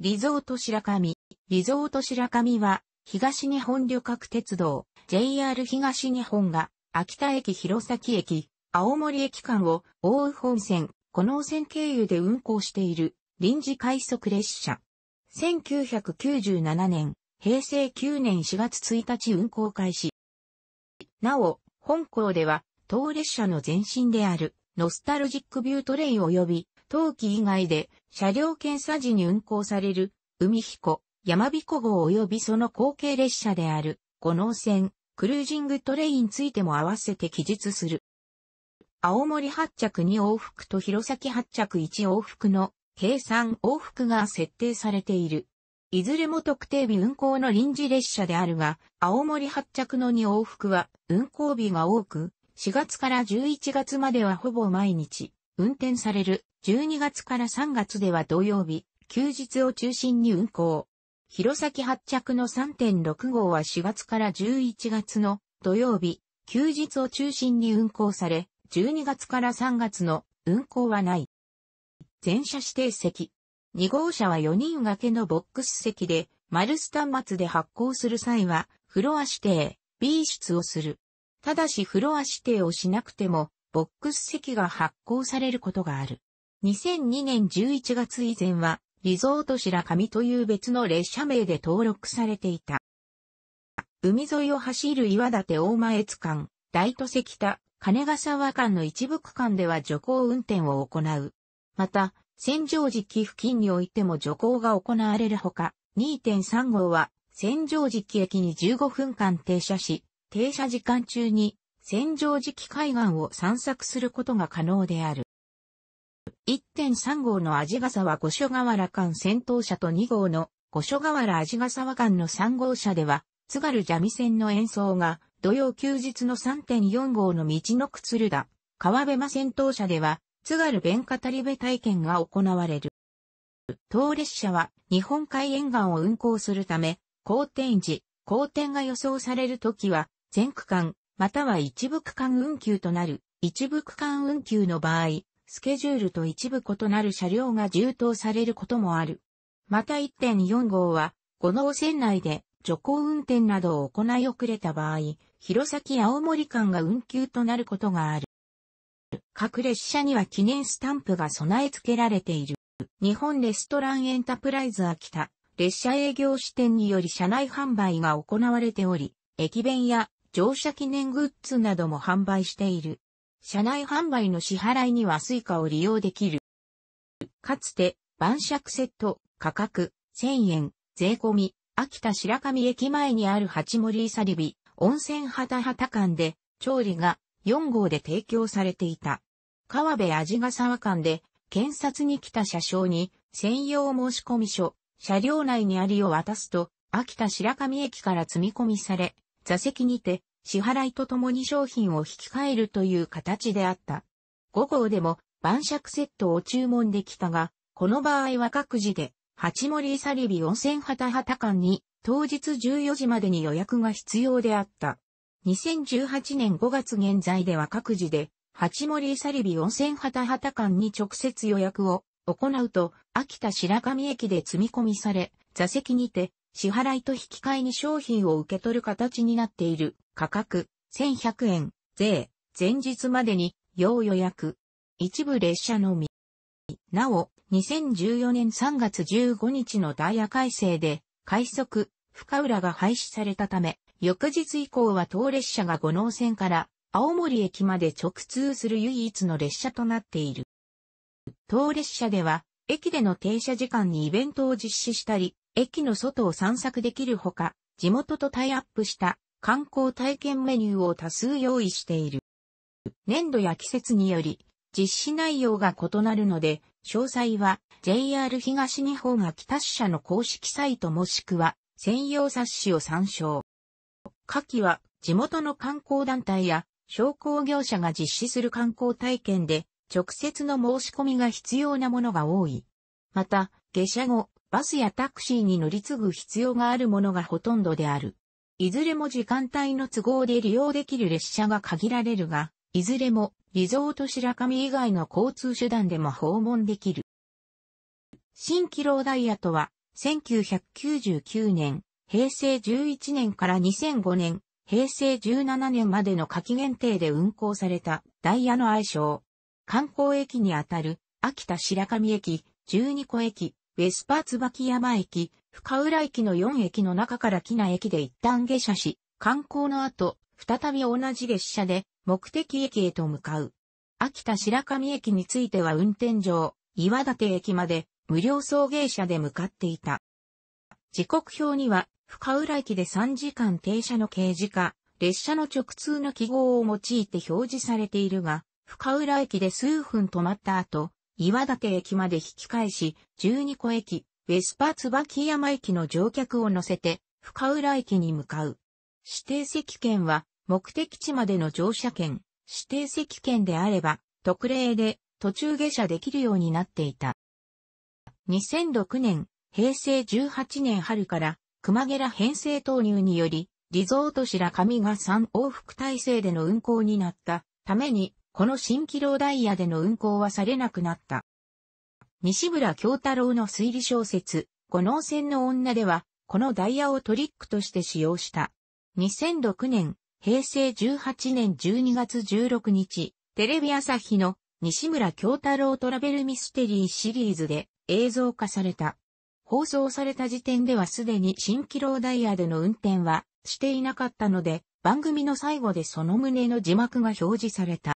リゾート白神。リゾート白神は、東日本旅客鉄道、JR 東日本が、秋田駅弘前駅、青森駅間を、大宇本線、この線経由で運行している、臨時快速列車。1997年、平成9年4月1日運行開始。なお、本校では、当列車の前身である、ノスタルジックビュートレイン及び、冬季以外で車両検査時に運行される、海彦、山彦号及びその後継列車である、五能線、クルージングトレインついても合わせて記述する。青森発着2往復と弘前発着1往復の計算往復が設定されている。いずれも特定日運行の臨時列車であるが、青森発着の2往復は運行日が多く、4月から11月まではほぼ毎日、運転される12月から3月では土曜日、休日を中心に運行。弘前発着の3.6号は4月から11月の土曜日、休日を中心に運行され、12月から3月の運行はない。全車指定席。2号車は4人掛けのボックス席で、丸ルス端末で発行する際は、フロア指定、B 出をする。ただしフロア指定をしなくても、ボックス席が発行されることがある。2002年11月以前は、リゾート白神という別の列車名で登録されていた。海沿いを走る岩立大前津間、大都石田、金ヶ沢間の一部区間では徐行運転を行う。また、浄時期付近においても徐行が行われるほか、2.3号は、浄時期駅に15分間停車し、停車時間中に戦場時期海岸を散策することが可能である。1.3号の味笠は五所川原間戦闘車と2号の五所川原味笠沢間の3号車では、津軽三味線の演奏が、土曜休日の3.4号の道のくるだ。川辺間戦闘車では、津軽弁語り部体験が行われる。当列車は日本海沿岸を運行するため、好天時、好天が予想されるときは、全区間、または一部区間運休となる、一部区間運休の場合、スケジュールと一部異なる車両が充当されることもある。また1.4号は、五能線内で徐行運転などを行い遅れた場合、弘前青森間が運休となることがある。各列車には記念スタンプが備え付けられている。日本レストランエンタプライズ秋田、列車営業支店により車内販売が行われており、駅弁や乗車記念グッズなども販売している。車内販売の支払いにはスイカを利用できる。かつて、晩酌セット、価格、1000円、税込み、秋田白神駅前にある八森サリビ温泉旗旗館で、調理が4号で提供されていた。川辺味ヶ沢館で、検察に来た車掌に、専用申込書、車両内にありを渡すと、秋田白神駅から積み込みされ、座席にて、支払いとともに商品を引き換えるという形であった。5号でも晩酌セットを注文できたが、この場合は各自で、八森サリビ温泉ハタ館に、当日14時までに予約が必要であった。2018年5月現在では各自で、八森サリビ温泉ハタ館に直接予約を行うと、秋田白神駅で積み込みされ、座席にて支払いと引き換えに商品を受け取る形になっている。価格、1100円、税、前日までに、要予約。一部列車のみ。なお、2014年3月15日のダイヤ改正で、快速、深浦が廃止されたため、翌日以降は当列車が五能線から青森駅まで直通する唯一の列車となっている。当列車では、駅での停車時間にイベントを実施したり、駅の外を散策できるほか、地元とタイアップした観光体験メニューを多数用意している。年度や季節により実施内容が異なるので、詳細は JR 東日本秋田支社の公式サイトもしくは専用冊子を参照。下記は地元の観光団体や商工業者が実施する観光体験で直接の申し込みが必要なものが多い。また、下車後、バスやタクシーに乗り継ぐ必要があるものがほとんどである。いずれも時間帯の都合で利用できる列車が限られるが、いずれもリゾート白神以外の交通手段でも訪問できる。新キロダイヤとは、1999年、平成11年から2005年、平成17年までの夏季限定で運行されたダイヤの愛称。観光駅にあたる、秋田白神駅、12個駅、ウェスパー椿山駅、深浦駅の4駅の中から木名駅で一旦下車し、観光の後、再び同じ列車で目的駅へと向かう。秋田白神駅については運転上、岩立駅まで無料送迎車で向かっていた。時刻表には、深浦駅で3時間停車の掲示か、列車の直通の記号を用いて表示されているが、深浦駅で数分止まった後、岩岳駅まで引き返し、12個駅、ウェスパ椿山駅の乗客を乗せて、深浦駅に向かう。指定席券は、目的地までの乗車券、指定席券であれば、特例で途中下車できるようになっていた。2006年、平成18年春から、熊ゲ編成投入により、リゾート白神が3往復体制での運行になったために、この新機動ダイヤでの運行はされなくなった。西村京太郎の推理小説、五能線の女では、このダイヤをトリックとして使用した。2006年、平成18年12月16日、テレビ朝日の西村京太郎トラベルミステリーシリーズで映像化された。放送された時点ではすでに新機動ダイヤでの運転はしていなかったので、番組の最後でその旨の字幕が表示された。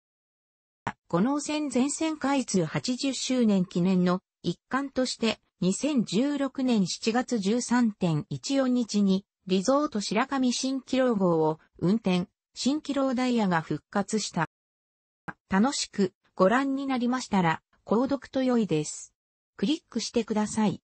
この線全線開通80周年記念の一環として、2016年7月13.14日に、リゾート白神新機郎号を運転、新機郎ダイヤが復活した。楽しくご覧になりましたら、購読と良いです。クリックしてください。